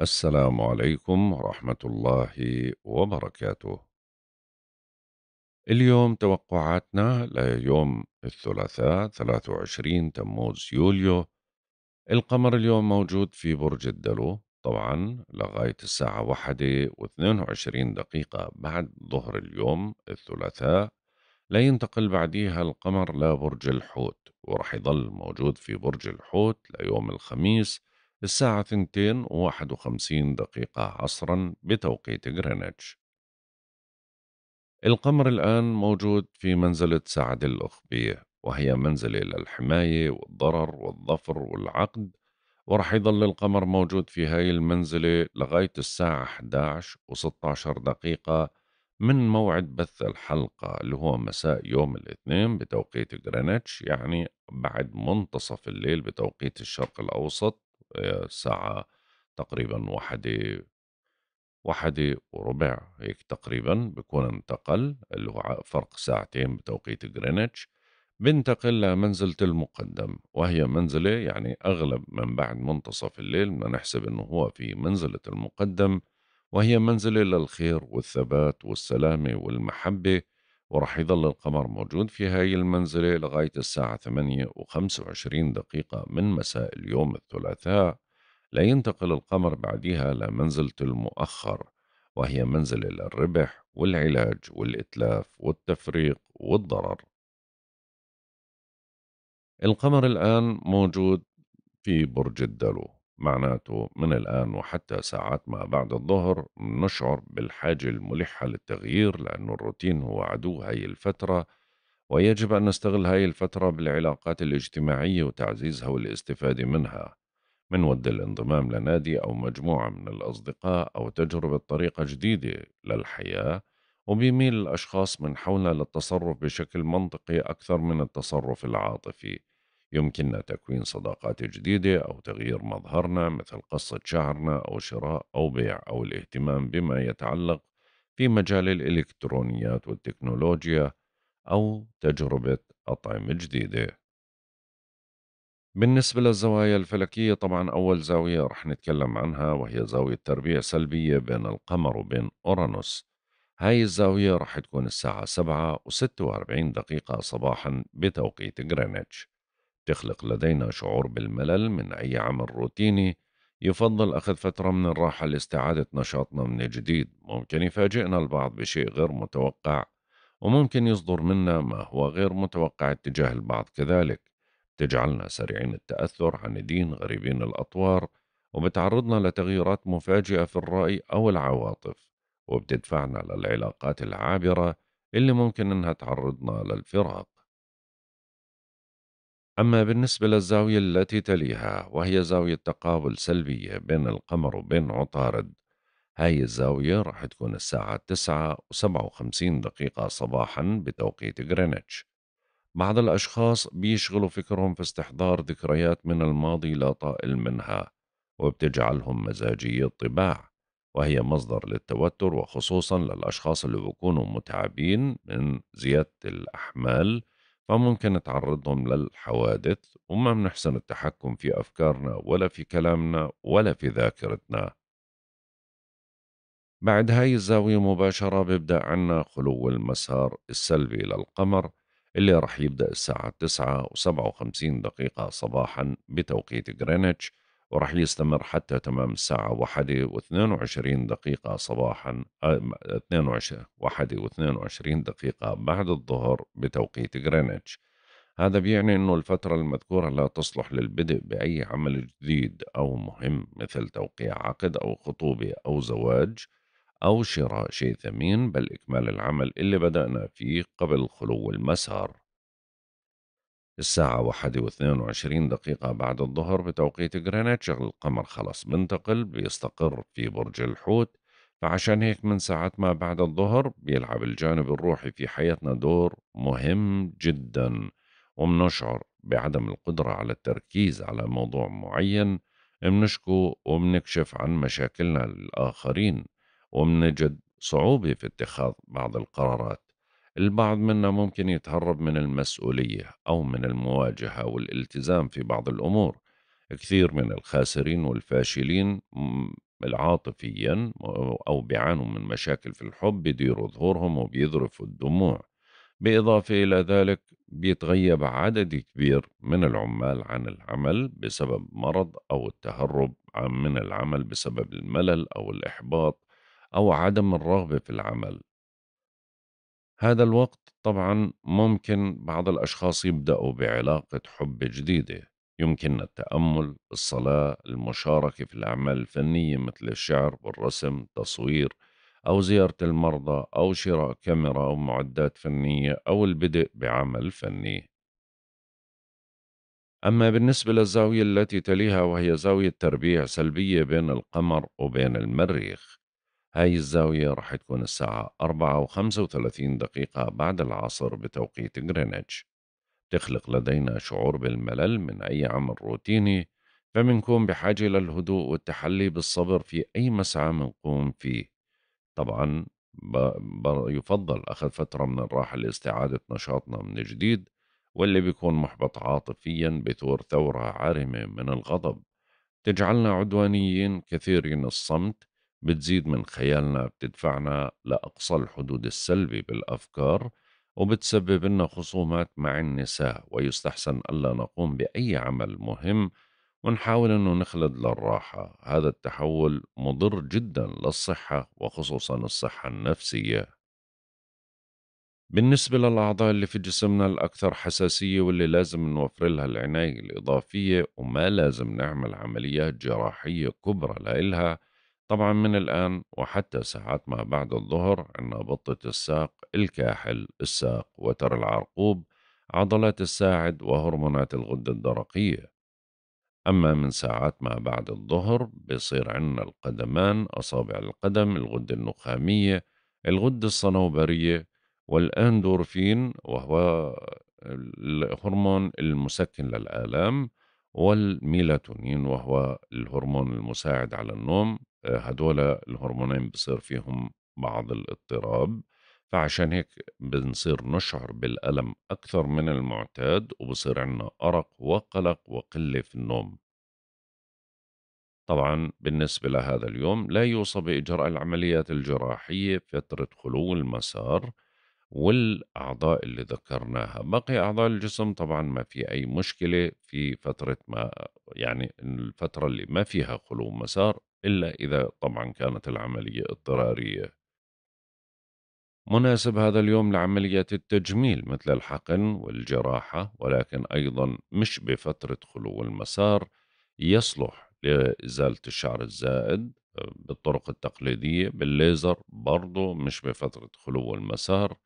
السلام عليكم ورحمة الله وبركاته. اليوم توقعاتنا ليوم الثلاثاء 23 تموز يوليو القمر اليوم موجود في برج الدلو طبعا لغاية الساعة واحدة و22 دقيقة بعد ظهر اليوم الثلاثاء لينتقل بعديها القمر لبرج الحوت ورح يظل موجود في برج الحوت ليوم الخميس الساعة 2:51 دقيقة عصرا بتوقيت غرينتش القمر الآن موجود في منزلة سعد الأخبية وهي منزلة للحماية والضرر والظفر والعقد ورح يظل القمر موجود في هاي المنزلة لغاية الساعة 11 و16 دقيقة من موعد بث الحلقة اللي هو مساء يوم الاثنين بتوقيت غرينتش يعني بعد منتصف الليل بتوقيت الشرق الأوسط الساعة تقريبا واحدة واحدة وربع هيك تقريبا بكون انتقل اللي هو فرق ساعتين بتوقيت جرينتش بنتقل لمنزلة المقدم وهي منزلة يعني أغلب من بعد منتصف الليل بدنا نحسب إنه هو في منزلة المقدم وهي منزلة للخير والثبات والسلامة والمحبة ورح يظل القمر موجود في هاي المنزلة لغاية الساعة 8 و25 دقيقة من مساء اليوم الثلاثاء لينتقل القمر بعدها لمنزلة المؤخر وهي منزلة للربح والعلاج والإتلاف والتفريق والضرر القمر الآن موجود في برج الدلو معناته من الآن وحتى ساعات ما بعد الظهر نشعر بالحاجة الملحة للتغيير لأن الروتين هو عدو هاي الفترة ويجب أن نستغل هاي الفترة بالعلاقات الاجتماعية وتعزيزها والاستفادة منها منود الانضمام لنادي أو مجموعة من الأصدقاء أو تجربة طريقة جديدة للحياة وبيميل الأشخاص من حولنا للتصرف بشكل منطقي أكثر من التصرف العاطفي يمكننا تكوين صداقات جديدة أو تغيير مظهرنا مثل قصة شعرنا أو شراء أو بيع أو الاهتمام بما يتعلق في مجال الإلكترونيات والتكنولوجيا أو تجربة أطعمة جديدة. بالنسبة للزوايا الفلكية طبعا أول زاوية رح نتكلم عنها وهي زاوية تربيع سلبية بين القمر وبين أورانوس هاي الزاوية رح تكون الساعة سبعة وستة واربعين دقيقة صباحا بتوقيت غرينتش تخلق لدينا شعور بالملل من أي عمل روتيني يفضل أخذ فترة من الراحة لاستعادة نشاطنا من جديد ممكن يفاجئنا البعض بشيء غير متوقع وممكن يصدر منا ما هو غير متوقع اتجاه البعض كذلك تجعلنا سريعين التأثر عنيدين غريبين الأطوار وبتعرضنا لتغييرات مفاجئة في الرأي أو العواطف وبتدفعنا للعلاقات العابرة اللي ممكن إنها تعرضنا للفراق أما بالنسبة للزاوية التي تليها وهي زاوية تقابل سلبية بين القمر وبين عطارد هاي الزاوية راح تكون الساعة تسعة وسبعة وخمسين دقيقة صباحا بتوقيت غرينتش بعض الأشخاص بيشغلوا فكرهم في استحضار ذكريات من الماضي لا طائل منها وبتجعلهم مزاجي الطباع وهي مصدر للتوتر وخصوصا للأشخاص اللي بيكونوا متعبين من زيادة الأحمال فممكن تعرضهم للحوادث وما بنحسن التحكم في أفكارنا ولا في كلامنا ولا في ذاكرتنا بعد هاي الزاوية مباشرة بيبدأ عنا خلو المسار السلبي للقمر اللي رح يبدأ الساعة 9 و57 دقيقة صباحا بتوقيت غرينتش وراح يستمر حتى تمام الساعة واحدة واثنين وعشرين دقيقة صباحا آه، اثنين واحدة واثنين وعشرين دقيقة بعد الظهر بتوقيت غرينتش هذا بيعني أنه الفترة المذكورة لا تصلح للبدء بأي عمل جديد أو مهم مثل توقيع عقد أو خطوبة أو زواج أو شراء شيء ثمين بل إكمال العمل اللي بدأنا فيه قبل خلو المسار الساعة واحدة واثنين وعشرين دقيقة بعد الظهر بتوقيت غرينتش القمر خلص بنتقل بيستقر في برج الحوت فعشان هيك من ساعة ما بعد الظهر بيلعب الجانب الروحي في حياتنا دور مهم جدا ومنشعر بعدم القدرة على التركيز على موضوع معين منشكو ومنكشف عن مشاكلنا للآخرين ومنجد صعوبة في اتخاذ بعض القرارات البعض منا ممكن يتهرب من المسؤولية أو من المواجهة والالتزام في بعض الأمور كثير من الخاسرين والفاشلين عاطفيا أو بيعانوا من مشاكل في الحب بيديروا ظهورهم وبيذرفوا الدموع بإضافه إلى ذلك بيتغيب عدد كبير من العمال عن العمل بسبب مرض أو التهرب من العمل بسبب الملل أو الإحباط أو عدم الرغبة في العمل هذا الوقت طبعا ممكن بعض الأشخاص يبدأوا بعلاقة حب جديدة يمكن التأمل، الصلاة، المشاركة في الأعمال الفنية مثل الشعر والرسم، تصوير أو زيارة المرضى أو شراء كاميرا أو معدات فنية أو البدء بعمل فني. أما بالنسبة للزاوية التي تليها وهي زاوية تربيع سلبية بين القمر وبين المريخ هاي الزاوية راح تكون الساعة 4 و 35 دقيقة بعد العصر بتوقيت غرينتش تخلق لدينا شعور بالملل من أي عمل روتيني فمنكون بحاجة للهدوء والتحلي بالصبر في أي مسعى منقوم فيه طبعا يفضل أخذ فترة من الراحة لاستعادة نشاطنا من جديد واللي بيكون محبط عاطفيا بثور ثورة عارمة من الغضب تجعلنا عدوانيين كثيرين الصمت بتزيد من خيالنا بتدفعنا لأقصى الحدود السلبي بالأفكار وبتسبب لنا خصومات مع النساء ويستحسن ألا نقوم بأي عمل مهم ونحاول أنه نخلد للراحة هذا التحول مضر جدا للصحة وخصوصا الصحة النفسية بالنسبة للأعضاء اللي في جسمنا الأكثر حساسية واللي لازم نوفر لها العناية الإضافية وما لازم نعمل عمليات جراحية كبرى لإلها طبعا من الآن وحتى ساعات ما بعد الظهر عندنا بطة الساق الكاحل الساق وتر العرقوب عضلات الساعد وهرمونات الغدة الدرقية أما من ساعات ما بعد الظهر بيصير عندنا القدمان أصابع القدم الغدة النخامية الغدة الصنوبرية والأندورفين وهو الهرمون المسكن للآلام والميلاتونين وهو الهرمون المساعد على النوم هدول الهرمونين بصير فيهم بعض الاضطراب فعشان هيك بنصير نشعر بالألم أكثر من المعتاد وبصير عنا أرق وقلق وقلة في النوم طبعا بالنسبة لهذا اليوم لا يوصى بإجراء العمليات الجراحية فترة خلو المسار والأعضاء اللي ذكرناها بقي أعضاء الجسم طبعا ما في أي مشكلة في فترة ما يعني الفترة اللي ما فيها خلو مسار إلا إذا طبعا كانت العملية اضطرارية مناسب هذا اليوم لعمليات التجميل مثل الحقن والجراحة ولكن أيضا مش بفترة خلو المسار يصلح لإزالة الشعر الزائد آه، بالطرق التقليدية بالليزر برضو مش بفترة خلو المسار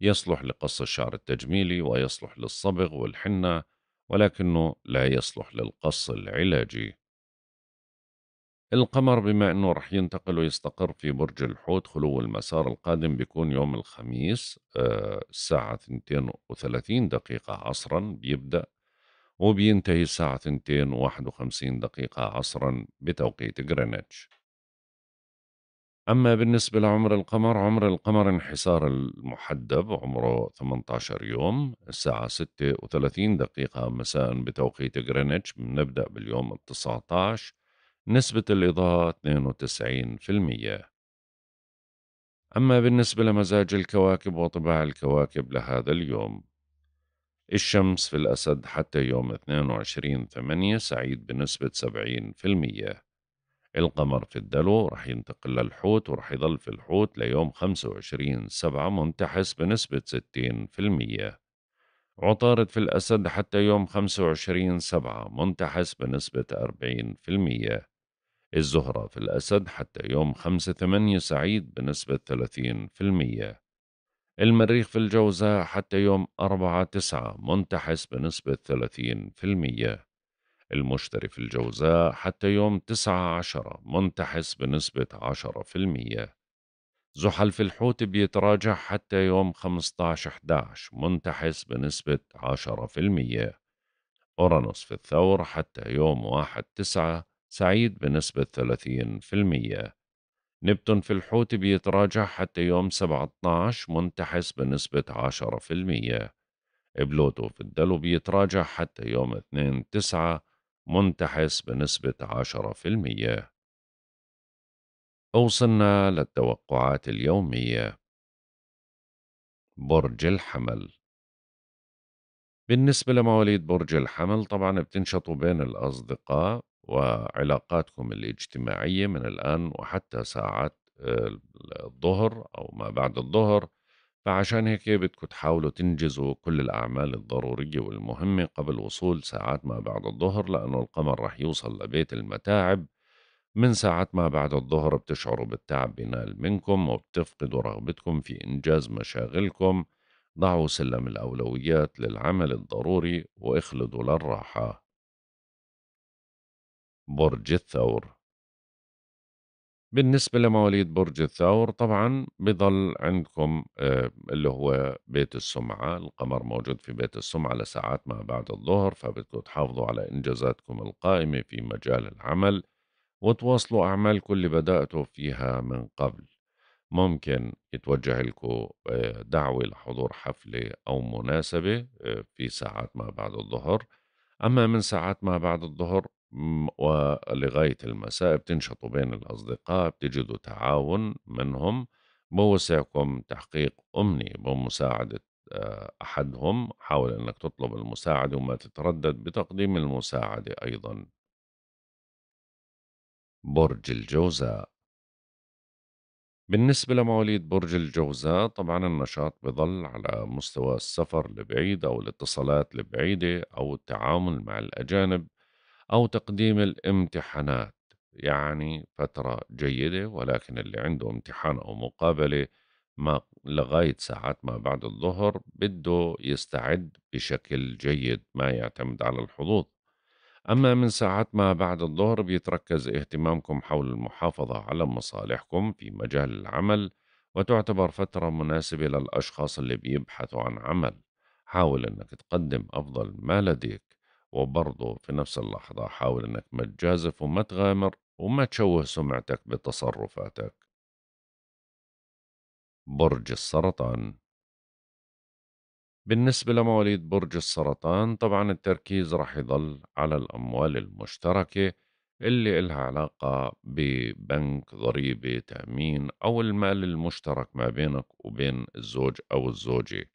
يصلح لقص الشعر التجميلي ويصلح للصبغ والحنة ولكنه لا يصلح للقص العلاجي القمر بما أنه رح ينتقل ويستقر في برج الحوت خلو المسار القادم بيكون يوم الخميس آه، الساعة 32 دقيقة عصرا بيبدأ وبينتهي الساعة 2:51 دقيقة عصرا بتوقيت غرينتش أما بالنسبة لعمر القمر عمر القمر انحسار المحدب عمره 18 يوم الساعة 36 دقيقة مساء بتوقيت غرينتش بنبدأ باليوم 19 نسبة الإضاءة 92% أما بالنسبة لمزاج الكواكب وطباع الكواكب لهذا اليوم الشمس في الأسد حتى يوم 22 8 سعيد بنسبة 70% القمر في الدلو رح ينتقل للحوت ورح يظل في الحوت ليوم 25 7 منتحس بنسبة 60% عطارد في الأسد حتى يوم 25 7 منتحس بنسبة 40% الزهرة في الأسد حتى يوم 5/8 سعيد بنسبة 30%. المريخ في الجوزاء حتى يوم 4/9 منتحس بنسبة 30%. المشتري في الجوزاء حتى يوم 9/10 منتحس بنسبة 10%. زحل في الحوت بيتراجع حتى يوم 15/11 منتحس بنسبة 10%. أورانوس في الثور حتى يوم 1/9 سعيد بنسبة 30% نبتون في الحوت بيتراجع حتى يوم 17 منتحس بنسبة 10% بلوتو في الدلو بيتراجع حتى يوم 2 9 منتحس بنسبة 10% وصلنا للتوقعات اليومية برج الحمل بالنسبة لمواليد برج الحمل طبعا بتنشطوا بين الأصدقاء وعلاقاتكم الاجتماعية من الآن وحتى ساعات آه، الظهر أو ما بعد الظهر فعشان هيك بدكم تحاولوا تنجزوا كل الأعمال الضرورية والمهمة قبل وصول ساعات ما بعد الظهر لأنه القمر رح يوصل لبيت المتاعب من ساعات ما بعد الظهر بتشعروا بالتعب بينال منكم وبتفقدوا رغبتكم في إنجاز مشاغلكم ضعوا سلم الأولويات للعمل الضروري واخلدوا للراحة برج الثور بالنسبة لمواليد برج الثور طبعا بضل عندكم آه، اللي هو بيت السمعة القمر موجود في بيت السمعة لساعات ما بعد الظهر فبدكم تحافظوا على إنجازاتكم القائمة في مجال العمل وتواصلوا أعمالكم اللي بدأتوا فيها من قبل ممكن يتوجه لكم آه، دعوة لحضور حفلة أو مناسبة آه، في ساعات ما بعد الظهر أما من ساعات ما بعد الظهر ولغاية المساء بتنشطوا بين الأصدقاء بتجدوا تعاون منهم بوسعكم تحقيق أمنية بمساعدة آه، أحدهم حاول أنك تطلب المساعدة وما تتردد بتقديم المساعدة أيضا برج الجوزاء بالنسبة لمواليد برج الجوزاء طبعا النشاط بظل على مستوى السفر البعيد أو الاتصالات البعيدة أو التعامل مع الأجانب أو تقديم الامتحانات يعني فترة جيدة ولكن اللي عنده امتحان أو مقابلة ما لغاية ساعات ما بعد الظهر بده يستعد بشكل جيد ما يعتمد على الحظوظ أما من ساعات ما بعد الظهر بيتركز اهتمامكم حول المحافظة على مصالحكم في مجال العمل وتعتبر فترة مناسبة للأشخاص اللي بيبحثوا عن عمل حاول أنك تقدم أفضل ما لديك وبرضه في نفس اللحظة حاول إنك ما تجازف وما تغامر وما تشوه سمعتك بتصرفاتك برج السرطان بالنسبة لمواليد برج السرطان طبعا التركيز رح يضل على الأموال المشتركة اللي إلها علاقة ببنك ضريبة تأمين أو المال المشترك ما بينك وبين الزوج أو الزوجة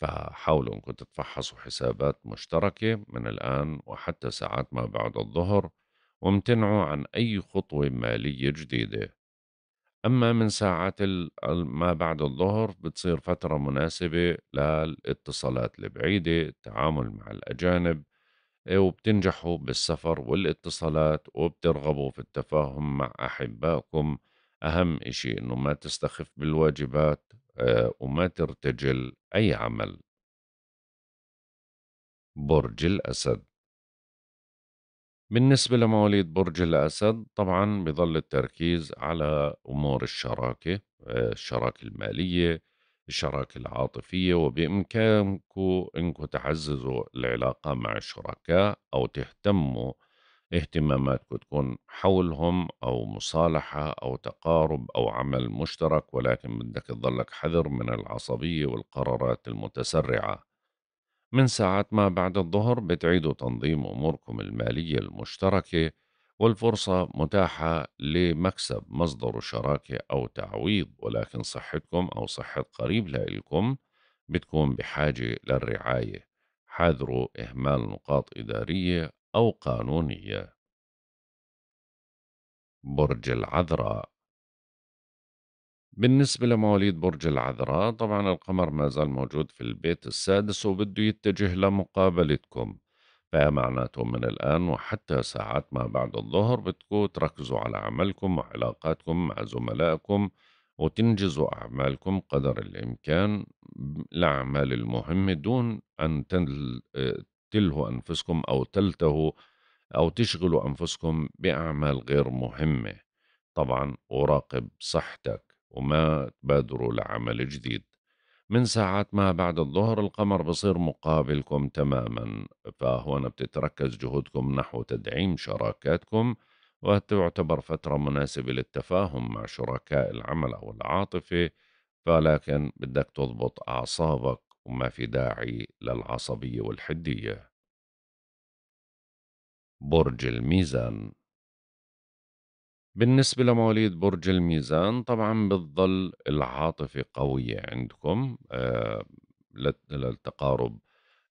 فحاولوا انكم تتفحصوا حسابات مشتركة من الآن وحتى ساعات ما بعد الظهر وامتنعوا عن أي خطوة مالية جديدة أما من ساعات ما بعد الظهر بتصير فترة مناسبة للاتصالات البعيدة التعامل مع الأجانب آه، وبتنجحوا بالسفر والاتصالات وبترغبوا في التفاهم مع أحبائكم أهم إشي إنه ما تستخف بالواجبات آه، وما ترتجل أي عمل برج الأسد بالنسبة لمواليد برج الأسد طبعا بظل التركيز على أمور الشراكة آه، الشراكة المالية الشراكة العاطفية وبإمكانكم أنكم تعززوا العلاقة مع الشركاء أو تهتموا اهتماماتكم تكون حولهم أو مصالحة أو تقارب أو عمل مشترك ولكن بدك تظلك حذر من العصبية والقرارات المتسرعة من ساعات ما بعد الظهر بتعيدوا تنظيم أموركم المالية المشتركة والفرصة متاحة لمكسب مصدر شراكة أو تعويض ولكن صحتكم أو صحة قريب لإلكم بتكون بحاجة للرعاية حاذروا إهمال نقاط إدارية أو قانونية برج العذراء بالنسبة لمواليد برج العذراء طبعا القمر ما زال موجود في البيت السادس وبده يتجه لمقابلتكم فمعناته من الآن وحتى ساعات ما بعد الظهر بتكون تركزوا على عملكم وعلاقاتكم مع زملائكم وتنجزوا أعمالكم قدر الإمكان الأعمال المهمة دون أن تلهوا أنفسكم أو تلتهوا أو تشغلوا أنفسكم بأعمال غير مهمة طبعا وراقب صحتك وما تبادروا لعمل جديد من ساعات ما بعد الظهر القمر بصير مقابلكم تماما فهنا بتتركز جهودكم نحو تدعيم شراكاتكم وتعتبر فترة مناسبة للتفاهم مع شركاء العمل أو العاطفة فلكن بدك تضبط أعصابك وما في داعي للعصبية والحدية برج الميزان بالنسبة لمواليد برج الميزان طبعا بتظل العاطفة قوية عندكم آه، للتقارب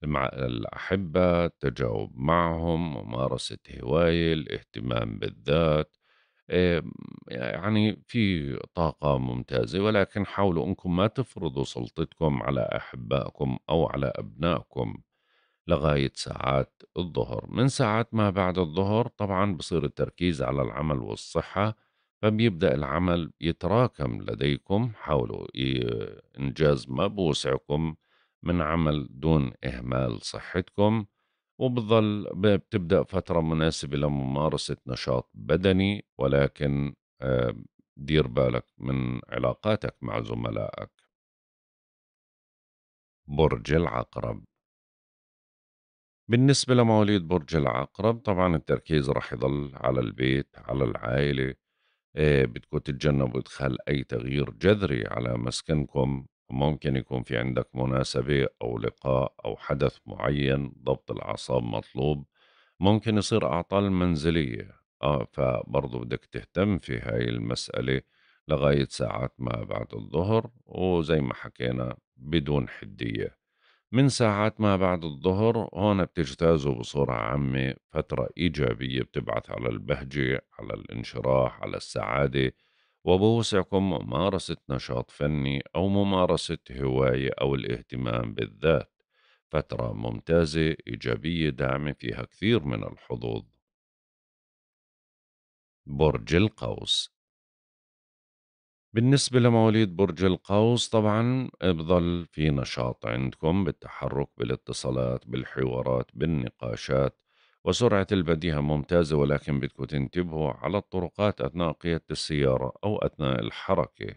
مع الأحبة التجاوب معهم ممارسة هواية الاهتمام بالذات آه، يعني في طاقة ممتازة ولكن حاولوا أنكم ما تفرضوا سلطتكم على أحبائكم أو على أبنائكم لغاية ساعات الظهر من ساعات ما بعد الظهر طبعا بصير التركيز على العمل والصحة فبيبدأ العمل يتراكم لديكم حاولوا إنجاز ما بوسعكم من عمل دون إهمال صحتكم وبتظل بتبدأ فترة مناسبة لممارسة نشاط بدني ولكن دير بالك من علاقاتك مع زملائك برج العقرب بالنسبة لمواليد برج العقرب طبعا التركيز رح يضل على البيت على العائلة آه، بدكم تتجنبوا إدخال أي تغيير جذري على مسكنكم ممكن يكون في عندك مناسبة أو لقاء أو حدث معين ضبط الأعصاب مطلوب ممكن يصير أعطال منزلية آه فبرضه بدك تهتم في هاي المسألة لغاية ساعات ما بعد الظهر وزي ما حكينا بدون حدية من ساعات ما بعد الظهر هون بتجتازوا بصورة عامة فترة إيجابية بتبعث على البهجة على الانشراح على السعادة وبوسعكم ممارسة نشاط فني أو ممارسة هواية أو الاهتمام بالذات فترة ممتازة إيجابية داعمة فيها كثير من الحظوظ برج القوس بالنسبة لمواليد برج القوس طبعا بضل في نشاط عندكم بالتحرك بالاتصالات بالحوارات بالنقاشات وسرعة البديهة ممتازة ولكن بدكم تنتبهوا على الطرقات أثناء قيادة السيارة أو أثناء الحركة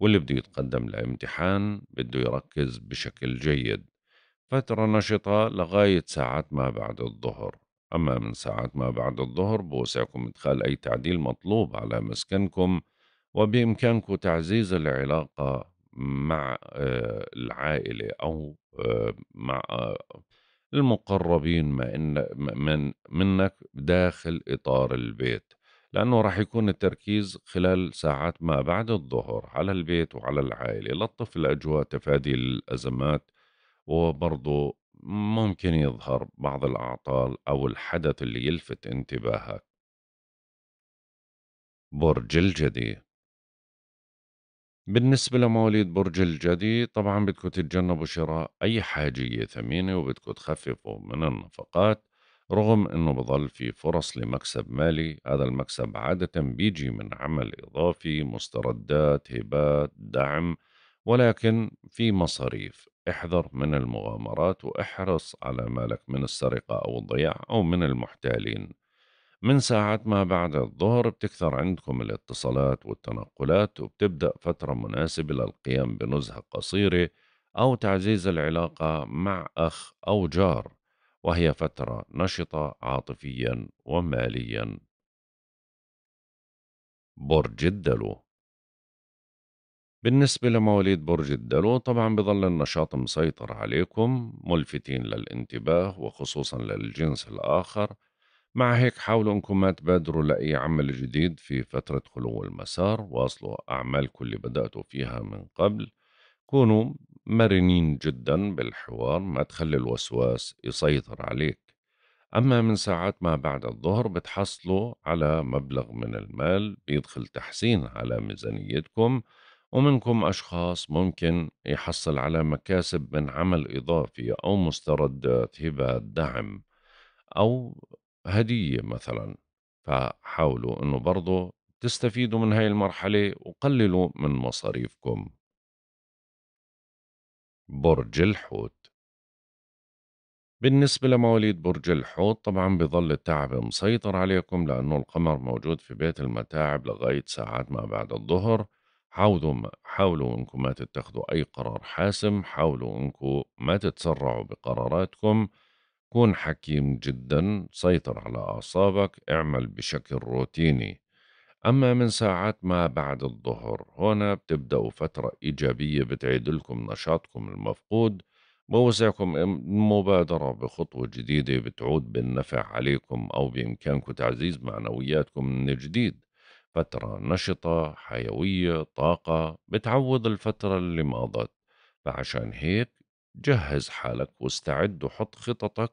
واللي بده يتقدم لامتحان بده يركز بشكل جيد فترة نشطة لغاية ساعات ما بعد الظهر أما من ساعات ما بعد الظهر بوسعكم إدخال أي تعديل مطلوب على مسكنكم وبإمكانكم تعزيز العلاقة مع آه، العائلة أو آه، مع آه، المقربين ما إن من منك داخل إطار البيت لأنه راح يكون التركيز خلال ساعات ما بعد الظهر على البيت وعلى العائلة لطف الأجواء تفادي الأزمات وبرضه ممكن يظهر بعض الأعطال أو الحدث اللي يلفت انتباهك برج الجدي بالنسبة لمواليد برج الجدي طبعا بدكم تتجنبوا شراء أي حاجية ثمينة وبدكم تخففوا من النفقات رغم أنه بظل في فرص لمكسب مالي هذا المكسب عادة بيجي من عمل إضافي مستردات هبات دعم ولكن في مصاريف احذر من المغامرات واحرص على مالك من السرقة أو الضياع أو من المحتالين من ساعة ما بعد الظهر بتكثر عندكم الاتصالات والتنقلات وبتبدأ فترة مناسبة للقيام بنزهة قصيرة أو تعزيز العلاقة مع أخ أو جار وهي فترة نشطة عاطفيا وماليا برج الدلو بالنسبة لمواليد برج الدلو طبعا بظل النشاط مسيطر عليكم ملفتين للانتباه وخصوصا للجنس الآخر مع هيك حاولوا انكم ما تبادروا لاي عمل جديد في فتره خلو المسار واصلوا اعمالكم اللي بداتوا فيها من قبل كونوا مرنين جدا بالحوار ما تخلي الوسواس يسيطر عليك أما من ساعات ما بعد الظهر بتحصلوا على مبلغ من المال بيدخل تحسين على ميزانيتكم ومنكم أشخاص ممكن يحصل على مكاسب من عمل إضافي أو مستردات هبه دعم أو هدية مثلا فحاولوا أنه برضو تستفيدوا من هاي المرحلة وقللوا من مصاريفكم برج الحوت بالنسبة لمواليد برج الحوت طبعا بظل التعب مسيطر عليكم لأنه القمر موجود في بيت المتاعب لغاية ساعات ما بعد الظهر حاولوا حاولوا انكم ما تتخذوا اي قرار حاسم حاولوا انكم ما تتسرعوا بقراراتكم كن حكيم جدا سيطر على أعصابك اعمل بشكل روتيني أما من ساعات ما بعد الظهر هنا بتبدأوا فترة إيجابية بتعيد لكم نشاطكم المفقود بوسعكم المبادرة بخطوة جديدة بتعود بالنفع عليكم أو بإمكانكم تعزيز معنوياتكم من جديد فترة نشطة حيوية طاقة بتعوض الفترة اللي مضت فعشان هيك جهز حالك واستعد وحط خططك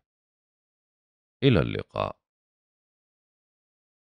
إلى اللقاء